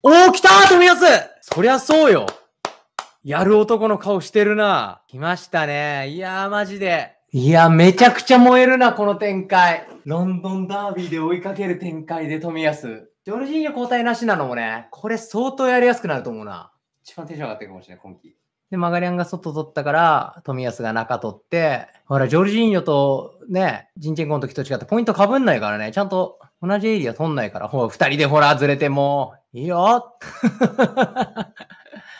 おお、来たー富安そりゃそうよやる男の顔してるな。来ましたね。いやー、マジで。いや、めちゃくちゃ燃えるな、この展開。ロンドンダービーで追いかける展開で富安。ジョルジーニョ交代なしなのもね、これ相当やりやすくなると思うな。一番テンション上がってるかもしれない、今季。で、マガリアンが外取ったから、富安が中取って、ほら、ジョルジーニョとね、ジンチェンコの時と違ってポイントかぶんないからね、ちゃんと同じエリア取んないから、ほら、二人でほら、ずれても、いいよ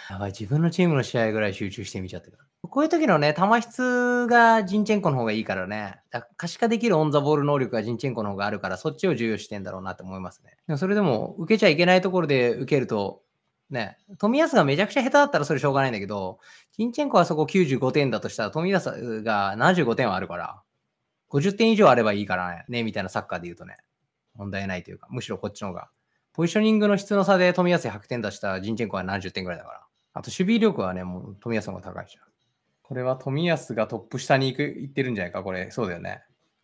やばい、自分のチームの試合ぐらい集中してみちゃってる。こういう時のね、球質がジンチェンコの方がいいからね、可視化できるオンザボール能力がジンチェンコの方があるから、そっちを重要してんだろうなって思いますね。でもそれでも、受けちゃいけないところで受けると、ね、富安がめちゃくちゃ下手だったらそれしょうがないんだけど、ジンチェンコはそこ95点だとしたら、富安が75点はあるから、50点以上あればいいからね、ねみたいなサッカーで言うとね。問題ないというか、むしろこっちの方が。ポジショニングの質の差で富安100点出したジンチェンコは70点ぐらいだから。あと守備力はね、もう富安の方が高いじゃん。これは富安がトップ下に行く行ってるんじゃないか、これ。そうだよね。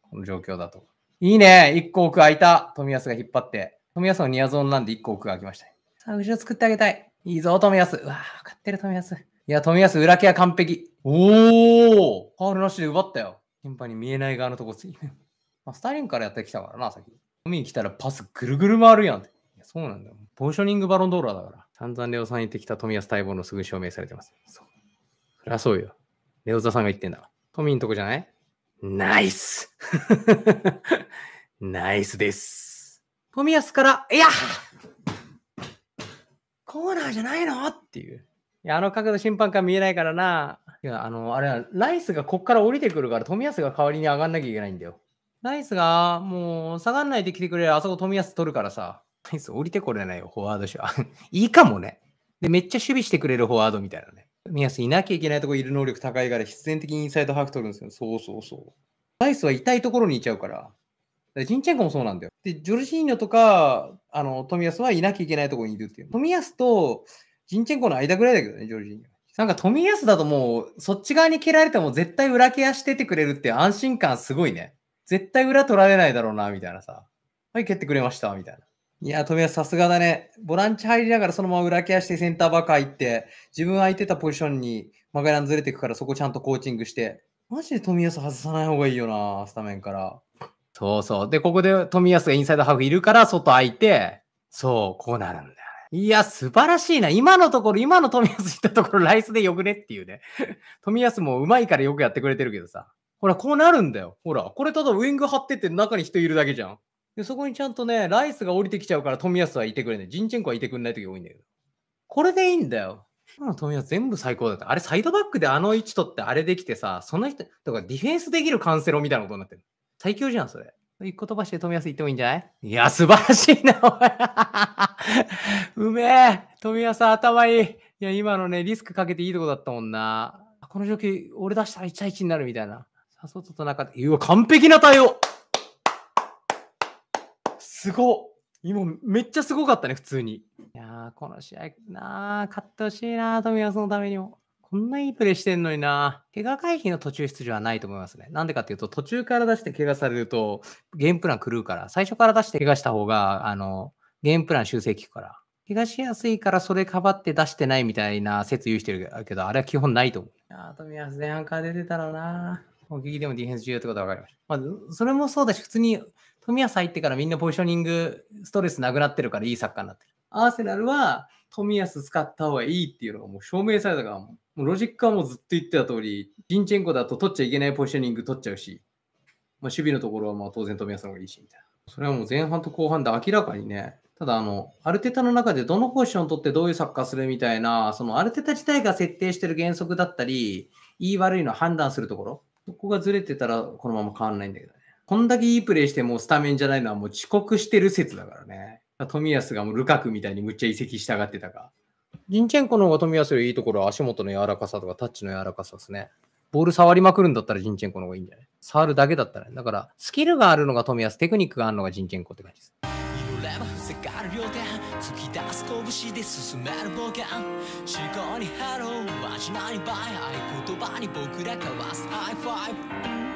この状況だと。いいね !1 個奥空いた富安が引っ張って。富安のニアゾーンなんで1個奥空きました、さあ、後ろ作ってあげたい。いいぞ、富安。うわ分かってる、富安。いや、富安、裏ケア完璧。おおファールなしで奪ったよ。頻繁に見えない側のとこつい。て。まあ、スターリンからやってきたからな、さっき。見に来たらパスぐるぐる回るやんって。いやそうなんだよ。ポーショニングバロンドーラーだから。散々レオさん言ってきた富安待望のすぐ証明されてます。そう。そりゃそうよ。レオザさんが言ってんだ。トミーのとこじゃないナイス ナイスです。富安から、いやコーナーじゃないのっていう。いや、あの角度審判官見えないからな。いや、あの、あれは、ライスがこっから降りてくるから、富安が代わりに上がんなきゃいけないんだよ。ライスが、もう、下がんないで来てくれあそこ冨安取るからさ。ライス降りてこれないよ、フォワードしは。いいかもね。で、めっちゃ守備してくれるフォワードみたいなね。富安いなきゃいけないとこいる能力高いから必然的にインサイドハック取るんですよ。そうそうそう。ライスは痛いところにいちゃうから。でジンチェンコもそうなんだよ。で、ジョルジーニョとか、あの、富安はいなきゃいけないとこにいるっていう。富安とジンチェンコの間ぐらいだけどね、ジョルジーニョ。なんか富安だともう、そっち側に蹴られても絶対裏ケアしててくれるって安心感すごいね。絶対裏取られないだろうな、みたいなさ。はい、蹴ってくれました、みたいな。いや、富安さすがだね。ボランチ入りながらそのまま裏ケアしてセンターバック入って、自分空いてたポジションにマガランずれていくからそこちゃんとコーチングして、マジで富安外さない方がいいよな、スタメンから。そうそう。で、ここで富安がインサイドハーフいるから外空いて、そう、こうなるんだよね。いや、素晴らしいな。今のところ、今の富安行ったところ、ライスでよくねっていうね。富安もうまいからよくやってくれてるけどさ。ほら、こうなるんだよ。ほら、これただウィング張ってって中に人いるだけじゃん。で、そこにちゃんとね、ライスが降りてきちゃうから富安はいてくれない。ジンチェンコはいてくれない時多いんだけど。これでいいんだよ。今の富安全部最高だった。あれ、サイドバックであの位置取ってあれできてさ、その人、とかディフェンスできるカンセロみたいなことになってる。最強じゃん、それ。一個飛ばして富安行ってもいいんじゃないいや、素晴らしいな、おい。うめえ。富安頭いい。いや、今のね、リスクかけていいとこだったもんな。この状況、俺出したら1対1になるみたいな。外と中で、うわ、完璧な対応すご今、めっちゃすごかったね、普通に。いやこの試合、なあ、勝ってほしいな、富安のためにも。こんないいプレーしてんのにな。怪我回避の途中出場はないと思いますね。なんでかっていうと、途中から出して怪我されると、ゲームプラン狂うから、最初から出して怪我した方が、あの、ゲームプラン修正効くから。怪我しやすいからそれかばって出してないみたいな説言うてるけど、あれは基本ないと思う。あー、富安前半から出てたらな。攻撃でもディフェンス重要ってことは分かりました。まあ、それもそうだし、普通に冨安入ってからみんなポジショニング、ストレスなくなってるからいいサッカーになってる。アーセナルは冨安使った方がいいっていうのがもう証明されたから、もうロジックはもうずっと言ってた通り、ジンチェンコだと取っちゃいけないポジショニング取っちゃうし、まあ、守備のところはまあ当然冨安の方がいいしみたいな。それはもう前半と後半で明らかにね、ただあの、アルテタの中でどのポジション取ってどういうサッカーするみたいな、そのアルテタ自体が設定してる原則だったり、言い悪いの判断するところそこがずれてたらこのまま変わんないんだけどね。こんだけいいプレーしてもスタメンじゃないのはもう遅刻してる説だからね。富安がもうルカクみたいにむっちゃ移籍したがってたか。ジンチェンコの方が富安よりいいところは足元の柔らかさとかタッチの柔らかさですね。ボール触りまくるんだったらジンチェンコの方がいいんじゃない触るだけだったら、ね、だからスキルがあるのが富安、テクニックがあるのがジンチェンコって感じです。秒で突き出す拳で進める冒険思考にハローまじないバイ合言葉に僕ら交わすハイファイブ